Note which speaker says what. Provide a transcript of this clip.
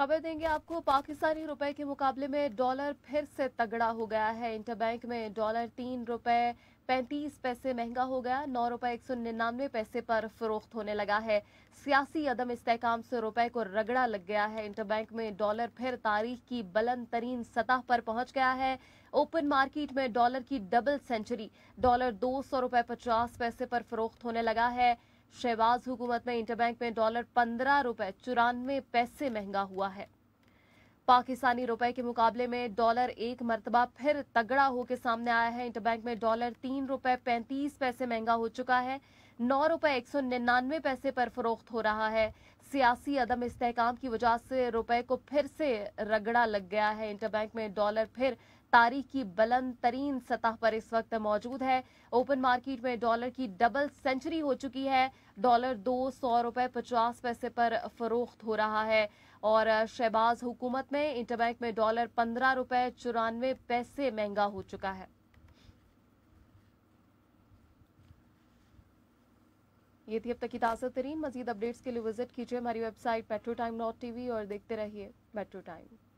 Speaker 1: खबर देंगे आपको पाकिस्तानी रुपए के मुकाबले में डॉलर फिर से तगड़ा हो गया है इंटरबैंक में डॉलर तीन रुपए पैंतीस पैसे महंगा हो गया नौ रुपए एक सौ निन्यानवे पैसे पर फरोख्त होने लगा है सियासी अदम इस्तेकाम से रुपए को रगड़ा लग गया है इंटरबैंक में डॉलर फिर तारीख की बुलंद तरीन सतह पर पहुंच गया है ओपन मार्केट में डॉलर की डबल सेंचुरी डॉलर दो सौ रुपए पचास पैसे पर फरोख्त होने लगा है शहबाज हुकूमत में इंटरबैंक में डॉलर पंद्रह रुपए चौरानवे पैसे महंगा हुआ है पाकिस्तानी रुपए के मुकाबले में डॉलर एक मरतबा फिर तगड़ा होकर सामने आया है इंटरबैंक में डॉलर तीन रुपए पैंतीस पैसे महंगा हो चुका है नौ रुपए एक सौ निन्यानवे पैसे पर फरोख्त हो रहा है सियासी अदम इस्तेकाम की वजह से रुपए को फिर से रगड़ा लग गया है इंटरबैंक में डॉलर फिर तारीख की बुलंद तरीन सतह पर इस वक्त मौजूद है ओपन मार्केट में डॉलर की डबल सेंचुरी हो चुकी है डॉलर दो सौ रुपए पचास पैसे पर फरोख्त हो रहा है और शहबाज हुकूमत में इंटरबैंक में डॉलर पंद्रह रुपए चौरानवे पैसे महंगा हो चुका है ये थी अब तक की ताज़ा तरीन मजीद अपडेट्स के लिए विजिट कीजिए हमारी
Speaker 2: website metro time dot T और देखते रहिए मेट्रो टाइम